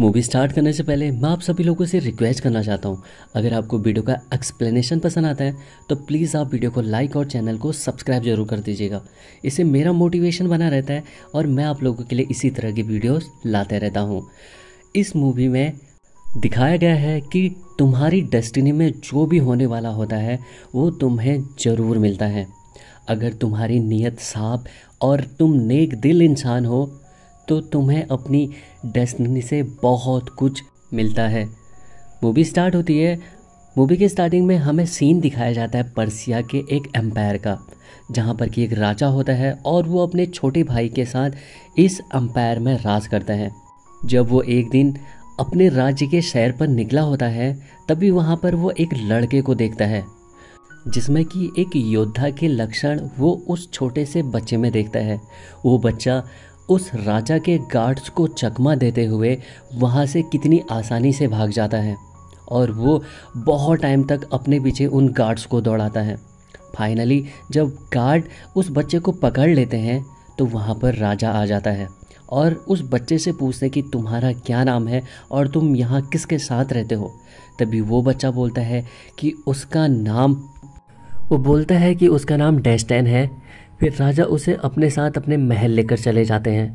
movie start करने से पहले मैं आप सभी लोगों से रिक्वेस्ट करना चाहता हूँ अगर आपको वीडियो का एक्सप्लेनेशन पसंद आता है तो प्लीज़ आप वीडियो को लाइक और चैनल को सब्सक्राइब जरूर कर दीजिएगा इससे मेरा मोटिवेशन बना रहता है और मैं आप लोगों के लिए इसी तरह की वीडियोस लाते रहता हूँ इस मूवी में दिखाया गया है कि तुम्हारी डेस्टिनी में जो भी होने वाला होता है वो तुम्हें ज़रूर मिलता है अगर तुम्हारी नीयत साफ और तुम नेक दिल इंसान हो तो तुम्हें अपनी डेस्टनी से बहुत कुछ मिलता है मूवी स्टार्ट होती है मूवी के स्टार्टिंग में हमें सीन दिखाया जाता है पर्सिया के एक एम्पायर का जहाँ पर कि एक राजा होता है और वो अपने छोटे भाई के साथ इस एम्पायर में राज करता है जब वो एक दिन अपने राज्य के शहर पर निकला होता है तभी वहाँ पर वो एक लड़के को देखता है जिसमें कि एक योद्धा के लक्षण वो उस छोटे से बच्चे में देखता है वो बच्चा उस राजा के गार्ड्स को चकमा देते हुए वहाँ से कितनी आसानी से भाग जाता है और वो बहुत टाइम तक अपने पीछे उन गार्ड्स को दौड़ाता है फाइनली जब गार्ड उस बच्चे को पकड़ लेते हैं तो वहाँ पर राजा आ जाता है और उस बच्चे से पूछते कि तुम्हारा क्या नाम है और तुम यहाँ किसके साथ रहते हो तभी वो बच्चा बोलता है कि उसका नाम वो बोलता है कि उसका नाम डेस्टेन है फिर राजा उसे अपने साथ अपने महल लेकर चले जाते हैं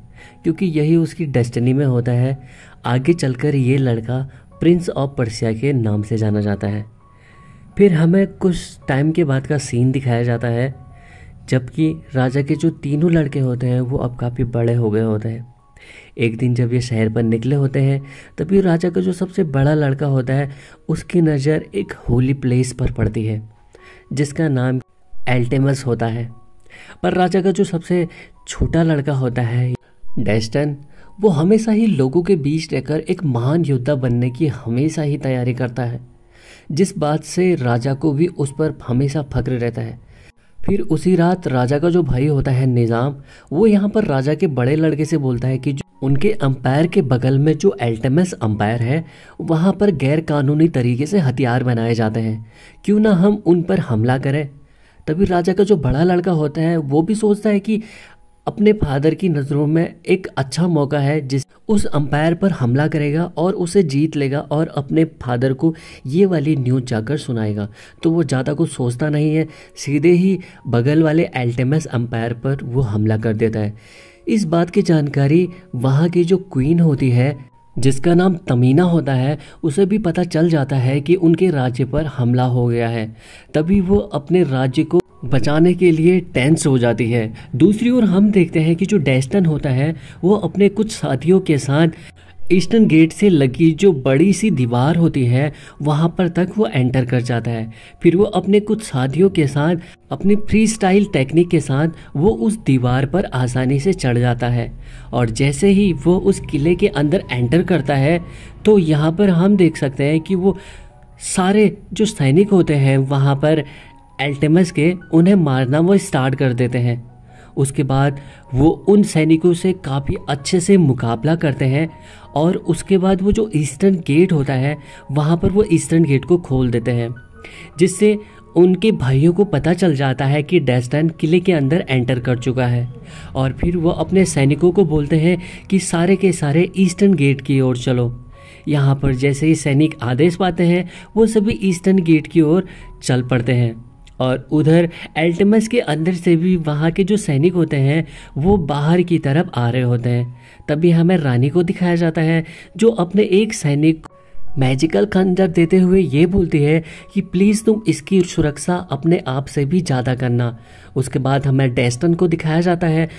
क्योंकि यही उसकी डेस्टिनी में होता है आगे चलकर ये लड़का प्रिंस ऑफ पर्सिया के नाम से जाना जाता है फिर हमें कुछ टाइम के बाद का सीन दिखाया जाता है जबकि राजा के जो तीनों लड़के होते हैं वो अब काफ़ी बड़े हो गए होते हैं एक दिन जब ये शहर पर निकले होते हैं तभी राजा का जो सबसे बड़ा लड़का होता है उसकी नज़र एक होली प्लेस पर पड़ती है जिसका नाम एल्टेमस होता है पर राजा का जो सबसे छोटा लड़का होता है डेस्टन वो हमेशा ही लोगों के बीच रहकर एक महान योद्धा बनने की हमेशा ही तैयारी करता है जिस बात से राजा को भी उस पर हमेशा फक्र रहता है फिर उसी रात राजा का जो भाई होता है निज़ाम वो यहाँ पर राजा के बड़े लड़के से बोलता है कि जो उनके अंपायर के बगल में जो एल्टमस अंपायर है वहाँ पर गैर कानूनी तरीके से हथियार बनाए जाते हैं क्यों ना हम उन पर हमला करें तभी राजा का जो बड़ा लड़का होता है वो भी सोचता है कि अपने फादर की नज़रों में एक अच्छा मौका है जिस उस अंपायर पर हमला करेगा और उसे जीत लेगा और अपने फादर को ये वाली न्यूज़ जाकर सुनाएगा तो वो ज़्यादा कुछ सोचता नहीं है सीधे ही बगल वाले एल्टेमस अंपायर पर वो हमला कर देता है इस बात की जानकारी वहाँ की जो क्वीन होती है जिसका नाम तमीना होता है उसे भी पता चल जाता है कि उनके राज्य पर हमला हो गया है तभी वो अपने राज्य को बचाने के लिए टेंस हो जाती है दूसरी ओर हम देखते हैं कि जो डेस्टन होता है वो अपने कुछ साथियों के साथ ईस्टर्न गेट से लगी जो बड़ी सी दीवार होती है वहाँ पर तक वो एंटर कर जाता है फिर वो अपने कुछ साथियों के साथ अपनी फ्री स्टाइल टेक्निक के साथ वो उस दीवार पर आसानी से चढ़ जाता है और जैसे ही वो उस किले के अंदर एंटर करता है तो यहाँ पर हम देख सकते हैं कि वो सारे जो सैनिक होते हैं वहाँ पर एल्टेमस के उन्हें मारना वो स्टार्ट कर देते हैं उसके बाद वो उन सैनिकों से काफ़ी अच्छे से मुकाबला करते हैं और उसके बाद वो जो ईस्टर्न गेट होता है वहाँ पर वो ईस्टर्न गेट को खोल देते हैं जिससे उनके भाइयों को पता चल जाता है कि डेस्टन किले के अंदर एंटर कर चुका है और फिर वो अपने सैनिकों को बोलते हैं कि सारे के सारे ईस्टर्न गेट की ओर चलो यहाँ पर जैसे ही सैनिक आदेश पाते हैं वो सभी ईस्टर्न गेट की ओर चल पड़ते हैं और उधर एल्टमस के अंदर से भी वहाँ के जो सैनिक होते हैं वो बाहर की तरफ आ रहे होते हैं तभी हमें रानी को दिखाया जाता है जो अपने एक सैनिक मैजिकल खंजर देते हुए ये बोलती है कि प्लीज़ तुम इसकी सुरक्षा अपने आप से भी ज़्यादा करना उसके बाद हमें डेस्टन को दिखाया जाता है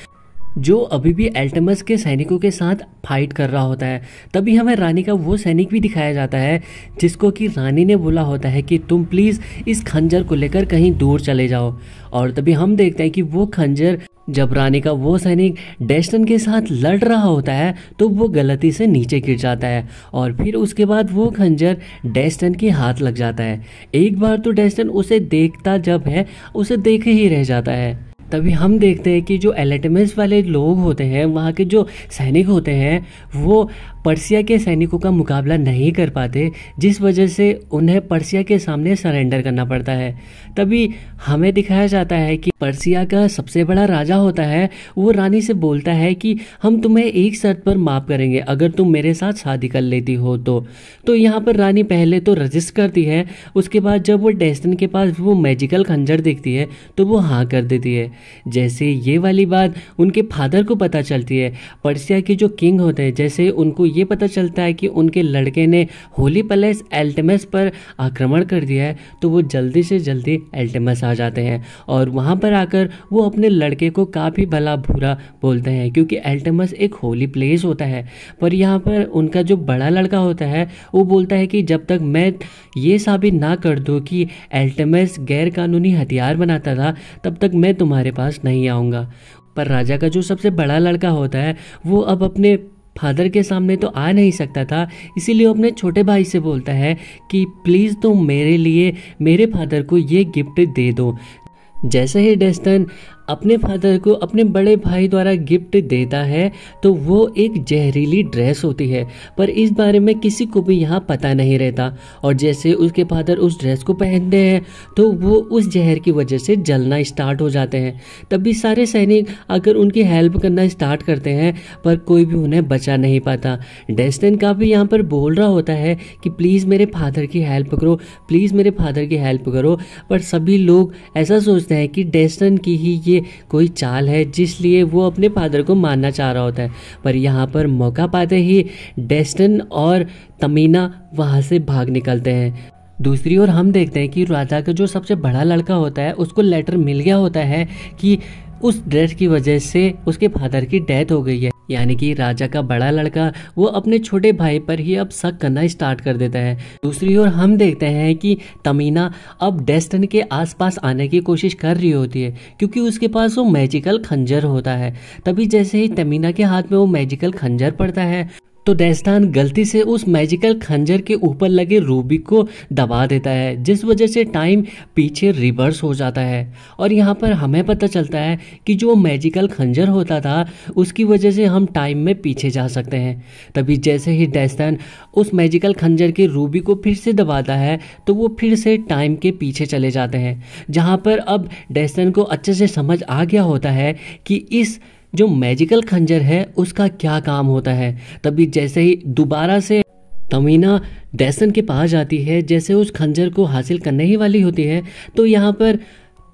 जो अभी भी एल्टमस के सैनिकों के साथ फाइट कर रहा होता है तभी हमें रानी का वो सैनिक भी दिखाया जाता है जिसको कि रानी ने बोला होता है कि तुम प्लीज़ इस खंजर को लेकर कहीं दूर चले जाओ और तभी हम देखते हैं कि वो खंजर जब रानी का वो सैनिक डेस्टन के साथ लड़ रहा होता है तो वो गलती से नीचे गिर जाता है और फिर उसके बाद वो खंजर डेस्टन के हाथ लग जाता है एक बार तो डेस्टन उसे देखता जब है उसे देख ही रह जाता है तभी हम देखते हैं कि जो एलेटमेंस वाले लोग होते हैं वहाँ के जो सैनिक होते हैं वो पर्सिया के सैनिकों का मुकाबला नहीं कर पाते जिस वजह से उन्हें पर्सिया के सामने सरेंडर करना पड़ता है तभी हमें दिखाया जाता है कि पर्सिया का सबसे बड़ा राजा होता है वो रानी से बोलता है कि हम तुम्हें एक शर्त पर माफ़ करेंगे अगर तुम मेरे साथ शादी कर लेती हो तो तो यहाँ पर रानी पहले तो रजिस्ट करती है उसके बाद जब वो डेस्टिन के पास वो मैजिकल खंजर देखती है तो वो हाँ कर देती है जैसे ये वाली बात उनके फादर को पता चलती है पर्सिया के जो किंग होते हैं जैसे उनको ये पता चलता है कि उनके लड़के ने होली पैलेस एल्टेमस पर आक्रमण कर दिया है तो वो जल्दी से जल्दी एल्टेमस आ जाते हैं और वहाँ पर आकर वो अपने लड़के को काफ़ी भला भूरा बोलते हैं क्योंकि एल्टमस एक होली प्लेस होता है पर यहाँ पर उनका जो बड़ा लड़का होता है वो बोलता है कि जब तक मैं ये साबित ना कर दूँ कि एल्टेमस गैरकानूनी हथियार बनाता था तब तक मैं तुम्हारे पास नहीं आऊँगा पर राजा का जो सबसे बड़ा लड़का होता है वो अब अपने फादर के सामने तो आ नहीं सकता था इसीलिए वो अपने छोटे भाई से बोलता है कि प्लीज़ तुम मेरे लिए मेरे फादर को ये गिफ्ट दे दो जैसे ही डेस्टन अपने फादर को अपने बड़े भाई द्वारा गिफ्ट देता है तो वो एक जहरीली ड्रेस होती है पर इस बारे में किसी को भी यहाँ पता नहीं रहता और जैसे उसके फादर उस ड्रेस को पहनते हैं तो वो उस जहर की वजह से जलना स्टार्ट हो जाते हैं तभी सारे सैनिक अगर उनकी हेल्प करना स्टार्ट करते हैं पर कोई भी उन्हें बचा नहीं पाता डेस्टन का भी यहाँ पर बोल रहा होता है कि प्लीज़ मेरे फादर की हेल्प करो प्लीज़ मेरे फादर की हेल्प करो पर सभी लोग ऐसा सोचते हैं कि डेस्टन की ही ये कोई चाल है जिसलिए वो अपने फादर को मारना चाह रहा होता है पर यहाँ पर मौका पाते ही डेस्टन और तमीना वहाँ से भाग निकलते हैं दूसरी ओर हम देखते हैं कि राधा का जो सबसे बड़ा लड़का होता है उसको लेटर मिल गया होता है कि उस ड्रेस की वजह से उसके फादर की डेथ हो गई है यानी कि राजा का बड़ा लड़का वो अपने छोटे भाई पर ही अब शक करना स्टार्ट कर देता है दूसरी ओर हम देखते हैं कि तमीना अब डेस्टन के आसपास आने की कोशिश कर रही होती है क्योंकि उसके पास वो मैजिकल खंजर होता है तभी जैसे ही तमीना के हाथ में वो मैजिकल खंजर पड़ता है तो डेस्तान गलती से उस मैजिकल खंजर के ऊपर लगे रूबी को दबा देता है जिस वजह से टाइम पीछे रिवर्स हो जाता है और यहाँ पर हमें पता चलता है कि जो मैजिकल खंजर होता था उसकी वजह से हम टाइम में पीछे जा सकते हैं तभी जैसे ही डेस्तान उस मैजिकल खंजर के रूबी को फिर से दबाता है तो वो फिर से टाइम के पीछे चले जाते हैं जहाँ पर अब डेस्तान को अच्छे से समझ आ गया होता है कि इस जो मैजिकल खंजर है उसका क्या काम होता है तभी जैसे ही दोबारा से तमीना डैसन के पास जाती है जैसे उस खंजर को हासिल करने ही वाली होती है तो यहाँ पर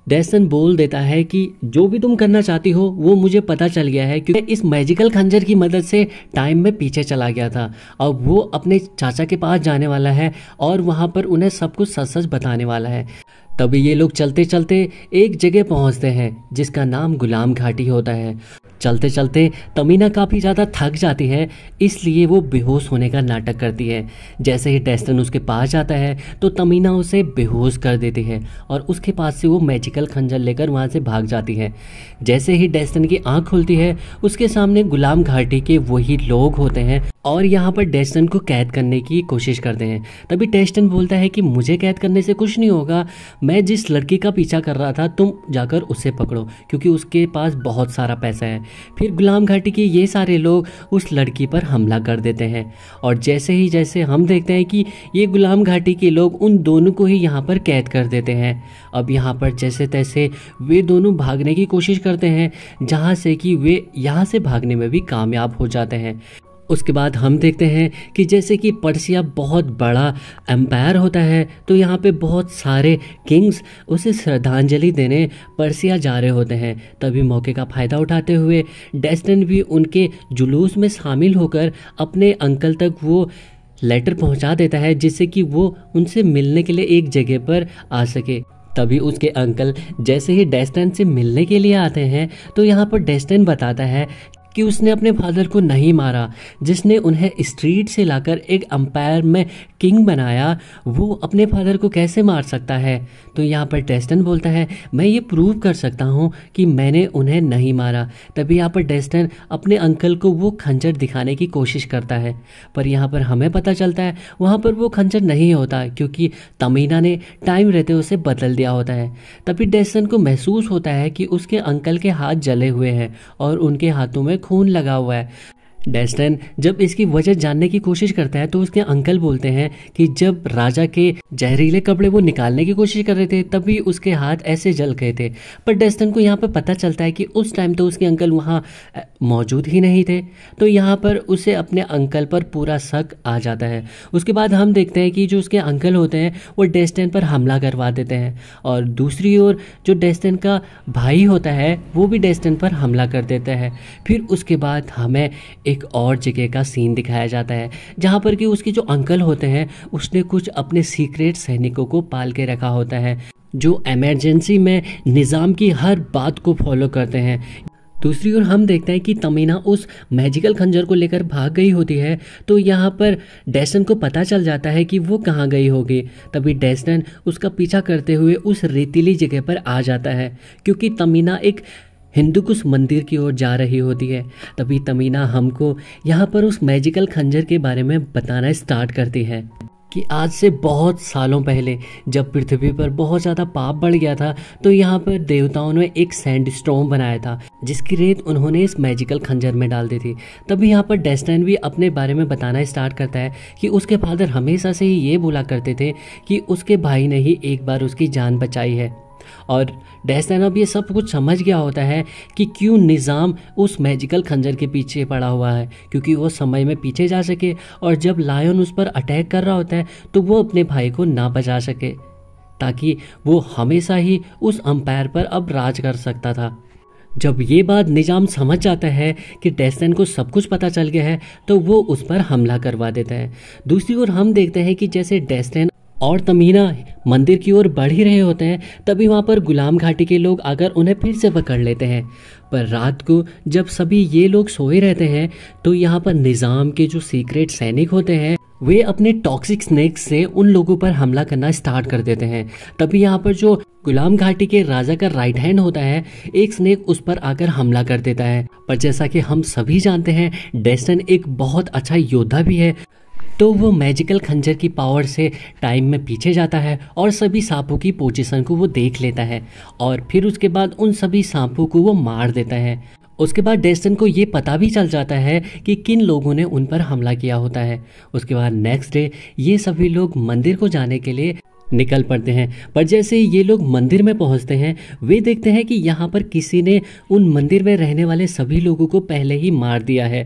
डैसन बोल देता है कि जो भी तुम करना चाहती हो वो मुझे पता चल गया है क्योंकि इस मैजिकल खंजर की मदद से टाइम में पीछे चला गया था अब वो अपने चाचा के पास जाने वाला है और वहाँ पर उन्हें सब कुछ सच सच बताने वाला है तभी ये लोग चलते चलते एक जगह पहुंचते हैं जिसका नाम गुलाम घाटी होता है चलते चलते तमीना काफ़ी ज़्यादा थक जाती है इसलिए वो बेहोश होने का नाटक करती है जैसे ही डेस्टन उसके पास जाता है तो तमीना उसे बेहोश कर देती है और उसके पास से वो मैजिकल खंजर लेकर वहाँ से भाग जाती है जैसे ही डेस्टन की आँख खुलती है उसके सामने गुलाम घाटी के वही लोग होते हैं और यहाँ पर डेस्टन को कैद करने की कोशिश करते हैं तभी डेस्टन बोलता है कि मुझे कैद करने से कुछ नहीं होगा मैं जिस लड़की का पीछा कर रहा था तुम जाकर उसे पकड़ो क्योंकि उसके पास बहुत सारा पैसा है फिर गुलाम घाटी के ये सारे लोग उस लड़की पर हमला कर देते हैं और जैसे ही जैसे हम देखते हैं कि ये गुलाम घाटी के लोग उन दोनों को ही यहाँ पर कैद कर देते हैं अब यहाँ पर जैसे तैसे वे दोनों भागने की कोशिश करते हैं जहाँ से कि वे यहाँ से भागने में भी कामयाब हो जाते हैं उसके बाद हम देखते हैं कि जैसे कि पर्सिया बहुत बड़ा एम्पायर होता है तो यहाँ पे बहुत सारे किंग्स उसे श्रद्धांजलि देने पर्सिया जा रहे होते हैं तभी मौके का फ़ायदा उठाते हुए डेस्टन भी उनके जुलूस में शामिल होकर अपने अंकल तक वो लेटर पहुँचा देता है जिससे कि वो उनसे मिलने के लिए एक जगह पर आ सके तभी उसके अंकल जैसे ही डेस्टन से मिलने के लिए आते हैं तो यहाँ पर डेस्टन बताता है कि उसने अपने फादर को नहीं मारा जिसने उन्हें स्ट्रीट से लाकर एक अंपायर में किंग बनाया वो अपने फादर को कैसे मार सकता है तो यहाँ पर डेस्टन बोलता है मैं ये प्रूव कर सकता हूँ कि मैंने उन्हें नहीं मारा तभी यहाँ पर डेस्टन अपने अंकल को वो खंजर दिखाने की कोशिश करता है पर यहाँ पर हमें पता चलता है वहाँ पर वो खंजर नहीं होता क्योंकि तमीना ने टाइम रहते उसे बदल दिया होता है तभी डेस्टन को महसूस होता है कि उसके अंकल के हाथ जले हुए हैं और उनके हाथों में खून लगा हुआ है डेस्टन जब इसकी वजह जानने की कोशिश करता है तो उसके अंकल बोलते हैं कि जब राजा के जहरीले कपड़े वो निकालने की कोशिश कर रहे थे तभी उसके हाथ ऐसे जल गए थे पर डेस्टन को यहाँ पर पता चलता है कि उस टाइम तो उसके अंकल वहाँ मौजूद ही नहीं थे तो यहाँ पर उसे अपने अंकल पर पूरा शक आ जाता है उसके बाद हम देखते हैं कि जो उसके अंकल होते हैं वो डेस्टन पर हमला करवा देते हैं और दूसरी ओर जो डेस्टन का भाई होता है वो भी डेस्टन पर हमला कर देता है फिर उसके बाद हमें एक एक और जगह का सीन दिखाया जाता है जहाँ पर कि उसके जो अंकल होते हैं उसने कुछ अपने सीक्रेट सैनिकों को पाल के रखा होता है जो एमरजेंसी में निज़ाम की हर बात को फॉलो करते हैं दूसरी ओर हम देखते हैं कि तमीना उस मैजिकल खंजर को लेकर भाग गई होती है तो यहाँ पर डेसन को पता चल जाता है कि वो कहाँ गई होगी तभी डेसन उसका पीछा करते हुए उस रेतीली जगह पर आ जाता है क्योंकि तमीना एक हिंदू उस मंदिर की ओर जा रही होती है तभी तमीना हमको यहाँ पर उस मैजिकल खंजर के बारे में बताना स्टार्ट करती है कि आज से बहुत सालों पहले जब पृथ्वी पर बहुत ज़्यादा पाप बढ़ गया था तो यहाँ पर देवताओं ने एक सैंड स्टोम बनाया था जिसकी रेत उन्होंने इस मैजिकल खंजर में डाल दी थी तभी यहाँ पर डेस्टन भी अपने बारे में बताना स्टार्ट करता है कि उसके फादर हमेशा से ही ये बोला करते थे कि उसके भाई ने ही एक बार उसकी जान बचाई है और अब ये सब कुछ समझ गया होता है कि क्यों निज़ाम उस मैजिकल खंजर के पीछे पड़ा हुआ है क्योंकि वो समय में पीछे जा सके और जब लायन उस पर अटैक कर रहा होता है तो वो अपने भाई को ना बचा सके ताकि वो हमेशा ही उस अंपायर पर अब राज कर सकता था जब ये बात निजाम समझ जाता है कि डेस्टन को सब कुछ पता चल गया है तो वो उस पर हमला करवा देता है दूसरी ओर हम देखते हैं कि जैसे डेस्टन और तमीना मंदिर की ओर बढ़ ही रहे होते हैं तभी वहाँ पर गुलाम घाटी के लोग आकर उन्हें फिर से पकड़ लेते हैं पर रात को जब सभी ये लोग सोए रहते हैं तो यहाँ पर निज़ाम के जो सीक्रेट सैनिक होते हैं वे अपने टॉक्सिक स्नेक्स से उन लोगों पर हमला करना स्टार्ट कर देते हैं तभी यहाँ पर जो गुलाम घाटी के राजा का राइट हैंड होता है एक स्नेक उस पर आकर हमला कर देता है पर जैसा कि हम सभी जानते हैं डेस्टन एक बहुत अच्छा योद्धा भी है तो वो मैजिकल खंजर की पावर से टाइम में पीछे जाता है और सभी सांपों की पोजिशन को वो देख लेता है और फिर उसके बाद उन सभी सांपों को वो मार देता है उसके बाद डेस्टन को ये पता भी चल जाता है कि किन लोगों ने उन पर हमला किया होता है उसके बाद नेक्स्ट डे ये सभी लोग मंदिर को जाने के लिए निकल पड़ते हैं पर जैसे ये लोग मंदिर में पहुंचते हैं वे देखते हैं कि यहाँ पर किसी ने उन मंदिर में रहने वाले सभी लोगों को पहले ही मार दिया है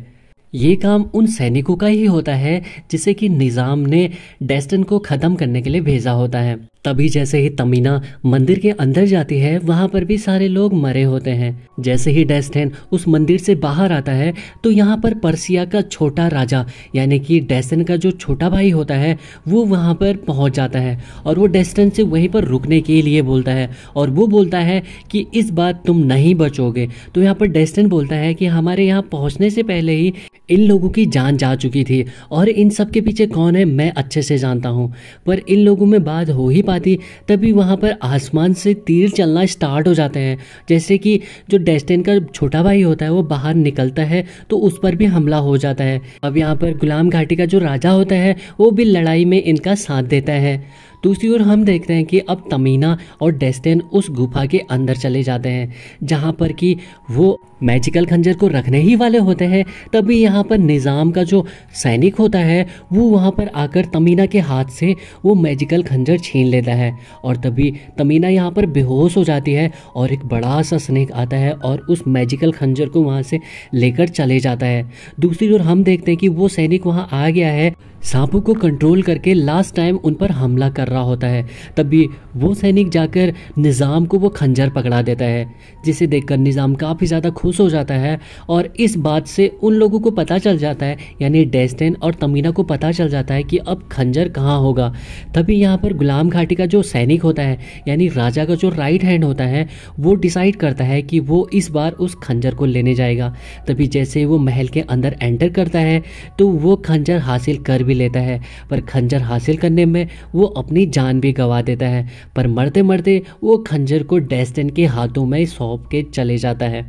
ये काम उन सैनिकों का ही होता है जिसे कि निज़ाम ने डेस्टन को ख़त्म करने के लिए भेजा होता है तभी जैसे ही तमीना मंदिर के अंदर जाती है वहां पर भी सारे लोग मरे होते हैं जैसे ही डेस्टेन उस मंदिर से बाहर आता है तो यहाँ पर परसिया का छोटा राजा यानी कि डेस्टन का जो छोटा भाई होता है वो वहाँ पर पहुँच जाता है और वो डेस्टन से वहीं पर रुकने के लिए बोलता है और वो बोलता है कि इस बार तुम नहीं बचोगे तो यहाँ पर डेस्टन बोलता है कि हमारे यहाँ पहुँचने से पहले ही इन लोगों की जान जा चुकी थी और इन सब के पीछे कौन है मैं अच्छे से जानता हूँ पर इन लोगों में बात हो ही पाती तभी वहाँ पर आसमान से तीर चलना स्टार्ट हो जाते हैं जैसे कि जो डेस्टिन का छोटा भाई होता है वो बाहर निकलता है तो उस पर भी हमला हो जाता है अब यहाँ पर गुलाम घाटी का जो राजा होता है वो भी लड़ाई में इनका साथ देता है दूसरी ओर हम देखते हैं कि अब तमीना और डेस्टेन उस गुफा के अंदर चले जाते हैं जहाँ पर कि वो मैजिकल खंजर को रखने ही वाले होते हैं तभी यहाँ पर निज़ाम का जो सैनिक होता है वो वहाँ पर आकर तमीना के हाथ से वो मैजिकल खंजर छीन लेता है और तभी तमीना यहाँ पर बेहोश हो जाती है और एक बड़ा सा स्नेक आता है और उस मैजिकल खंजर को वहाँ से लेकर चले जाता है दूसरी ओर हम देखते हैं कि वो सैनिक वहाँ आ गया है सांपों को कंट्रोल करके लास्ट टाइम उन पर हमला कर रहा होता है तब भी वो सैनिक जाकर निज़ाम को वो खंजर पकड़ा देता है जिसे देखकर निज़ाम काफ़ी ज़्यादा खुश हो जाता है और इस बात से उन लोगों को पता चल जाता है यानी डेस्टेन और तमीना को पता चल जाता है कि अब खंजर कहाँ होगा तभी यहाँ पर गुलाम घाटी का जो सैनिक होता है यानी राजा का जो राइट हैंड होता है वो डिसाइड करता है कि वो इस बार उस खंजर को लेने जाएगा तभी जैसे वो महल के अंदर एंटर करता है तो वो खंजर हासिल कर भी लेता है पर खंजर हासिल करने में वो अपनी अपनी जान भी गंवा देता है पर मरते मरते वो खंजर को डेस्टन के हाथों में सौंप के चले जाता है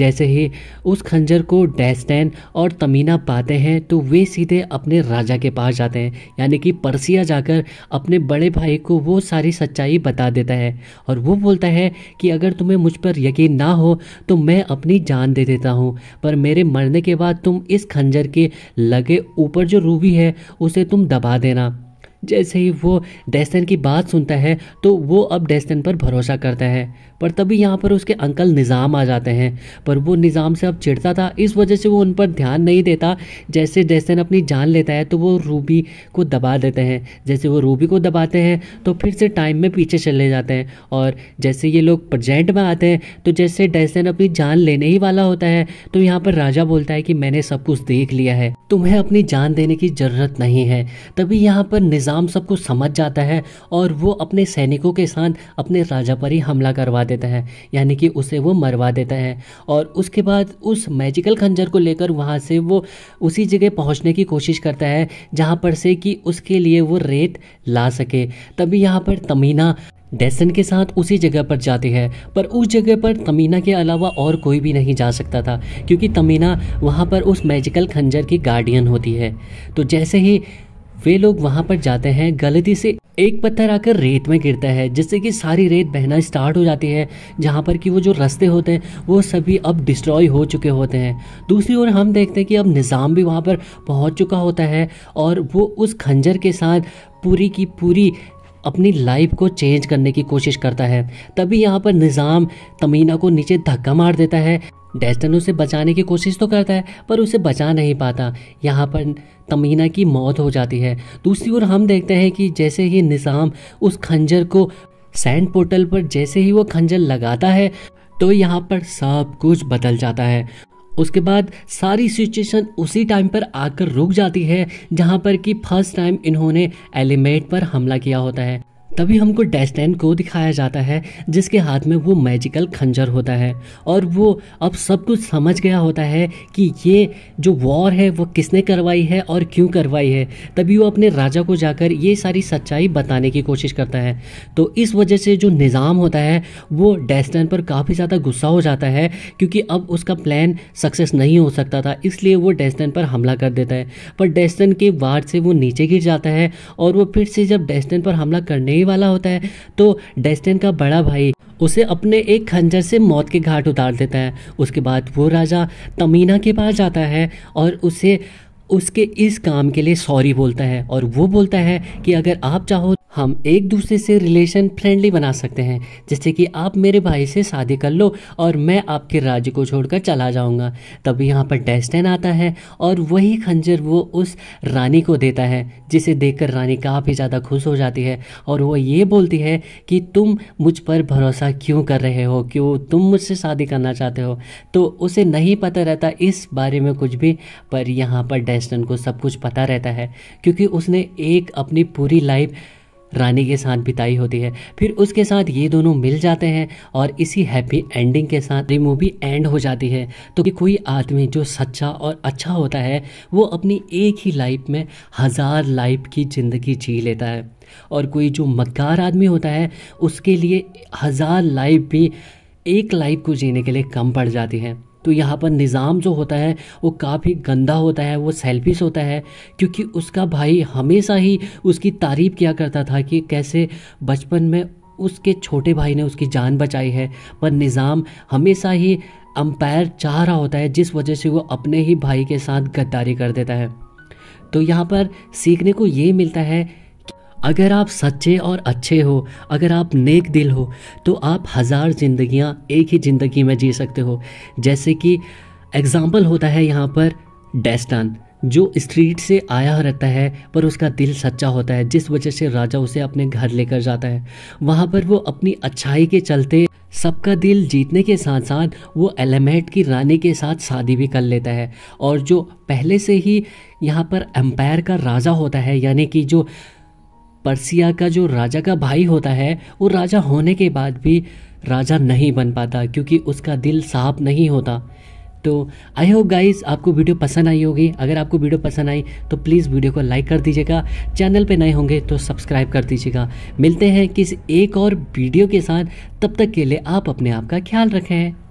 जैसे ही उस खंजर को डेस्टैन और तमीना पाते हैं तो वे सीधे अपने राजा के पास जाते हैं यानी कि परसिया जाकर अपने बड़े भाई को वो सारी सच्चाई बता देता है और वो बोलता है कि अगर तुम्हें मुझ पर यकीन ना हो तो मैं अपनी जान दे देता हूँ पर मेरे मरने के बाद तुम इस खंजर के लगे ऊपर जो रूबी है उसे तुम दबा देना जैसे ही वो डेस्टन की बात सुनता है तो वो अब डेस्टन पर भरोसा करता है पर तभी यहाँ पर उसके अंकल निज़ाम आ जाते हैं पर वो निज़ाम से अब चिढ़ता था इस वजह से वो उन पर ध्यान नहीं देता जैसे जैसे अपनी जान लेता है तो वो रूबी को दबा देते हैं जैसे वो रूबी को दबाते हैं तो फिर से टाइम में पीछे चले जाते हैं और जैसे ये लोग प्रजेंट में आते हैं तो जैसे डैसन अपनी जान लेने ही वाला होता है तो यहाँ पर राजा बोलता है कि मैंने सब कुछ देख लिया है तुम्हें अपनी जान देने की ज़रूरत नहीं है तभी यहाँ पर निज़ाम सब कुछ समझ जाता है और वो अपने सैनिकों के साथ अपने राजा पर ही हमला करवा देता है यानी कि उसे वो मरवा देता है और उसके बाद उस मैजिकल खंजर को लेकर वहाँ से वो उसी जगह पहुँचने की कोशिश करता है जहाँ पर से कि उसके लिए वो रेत ला सके तभी यहाँ पर तमीना डेसन के साथ उसी जगह पर जाते हैं पर उस जगह पर तमीना के अलावा और कोई भी नहीं जा सकता था क्योंकि तमीना वहाँ पर उस मैजिकल खंजर की गार्डियन होती है तो जैसे ही वे लोग वहाँ पर जाते हैं गलती से एक पत्थर आकर रेत में गिरता है जिससे कि सारी रेत बहना स्टार्ट हो जाती है जहाँ पर कि वो जो रास्ते होते हैं वो सभी अब डिस्ट्रॉय हो चुके होते हैं दूसरी ओर हम देखते हैं कि अब निज़ाम भी वहाँ पर पहुँच चुका होता है और वो उस खंजर के साथ पूरी की पूरी अपनी लाइफ को चेंज करने की कोशिश करता है तभी यहाँ पर निज़ाम तमीना को नीचे धक्का मार देता है डेस्टन उसे बचाने की कोशिश तो करता है पर उसे बचा नहीं पाता यहाँ पर तमीना की मौत हो जाती है दूसरी ओर हम देखते हैं कि जैसे ही निज़ाम उस खंजर को सैंड पोर्टल पर जैसे ही वो खंजर लगाता है तो यहाँ पर सब कुछ बदल जाता है उसके बाद सारी सिचुएशन उसी टाइम पर आकर रुक जाती है जहाँ पर कि फर्स्ट टाइम इन्होंने एलिमेट पर हमला किया होता है तभी हमको डेस्टैन को दिखाया जाता है जिसके हाथ में वो मैजिकल खंजर होता है और वो अब सब कुछ समझ गया होता है कि ये जो वॉर है वो किसने करवाई है और क्यों करवाई है तभी वो अपने राजा को जाकर ये सारी सच्चाई बताने की कोशिश करता है तो इस वजह से जो निज़ाम होता है वो डेस्टैन पर काफ़ी ज़्यादा गुस्सा हो जाता है क्योंकि अब उसका प्लान सक्सेस नहीं हो सकता था इसलिए वो डेस्टैन पर हमला कर देता है पर डेस्टन के वार से वो नीचे गिर जाता है और वो फिर से जब डेस्टैन पर हमला करने लड़ाई वाला होता है तो डेस्टिन का बड़ा भाई उसे अपने एक खंजर से मौत के घाट उतार देता है उसके बाद वो राजा तमीना के पास जाता है और उसे उसके इस काम के लिए सॉरी बोलता है और वो बोलता है कि अगर आप चाहो हम एक दूसरे से रिलेशन फ्रेंडली बना सकते हैं जैसे कि आप मेरे भाई से शादी कर लो और मैं आपके राज्य को छोड़कर चला जाऊँगा तभी यहाँ पर डेस्टन आता है और वही खंजर वो उस रानी को देता है जिसे देखकर रानी काफ़ी ज़्यादा खुश हो जाती है और वो ये बोलती है कि तुम मुझ पर भरोसा क्यों कर रहे हो क्यों तुम मुझसे शादी करना चाहते हो तो उसे नहीं पता रहता इस बारे में कुछ भी पर यहाँ पर डेस्टन को सब कुछ पता रहता है क्योंकि उसने एक अपनी पूरी लाइफ रानी के साथ बिताई होती है फिर उसके साथ ये दोनों मिल जाते हैं और इसी हैप्पी एंडिंग के साथ ये मूवी एंड हो जाती है तो कि कोई आदमी जो सच्चा और अच्छा होता है वो अपनी एक ही लाइफ में हज़ार लाइफ की ज़िंदगी जी लेता है और कोई जो मक्कार आदमी होता है उसके लिए हज़ार लाइफ भी एक लाइफ को जीने के लिए कम पड़ जाती है तो यहाँ पर निज़ाम जो होता है वो काफ़ी गंदा होता है वो सेल्फिश होता है क्योंकि उसका भाई हमेशा ही उसकी तारीफ़ किया करता था कि कैसे बचपन में उसके छोटे भाई ने उसकी जान बचाई है पर निज़ाम हमेशा ही अंपायर चाह रहा होता है जिस वजह से वो अपने ही भाई के साथ गद्दारी कर देता है तो यहाँ पर सीखने को ये मिलता है अगर आप सच्चे और अच्छे हो अगर आप नेक दिल हो तो आप हज़ार जिंदगियां एक ही ज़िंदगी में जी सकते हो जैसे कि एग्ज़ाम्पल होता है यहाँ पर डेस्टन जो स्ट्रीट से आया रहता है पर उसका दिल सच्चा होता है जिस वजह से राजा उसे अपने घर लेकर जाता है वहाँ पर वो अपनी अच्छाई के चलते सबका दिल जीतने के साथ साथ वो एलेमेट की रानी के साथ शादी भी कर लेता है और जो पहले से ही यहाँ पर एम्पायर का राजा होता है यानी कि जो परसिया का जो राजा का भाई होता है वो राजा होने के बाद भी राजा नहीं बन पाता क्योंकि उसका दिल साफ नहीं होता तो आई होप गाइस आपको वीडियो पसंद आई होगी अगर आपको वीडियो पसंद आई तो प्लीज़ वीडियो को लाइक कर दीजिएगा चैनल पे नए होंगे तो सब्सक्राइब कर दीजिएगा मिलते हैं किस एक और वीडियो के साथ तब तक के लिए आप अपने आप का ख्याल रखें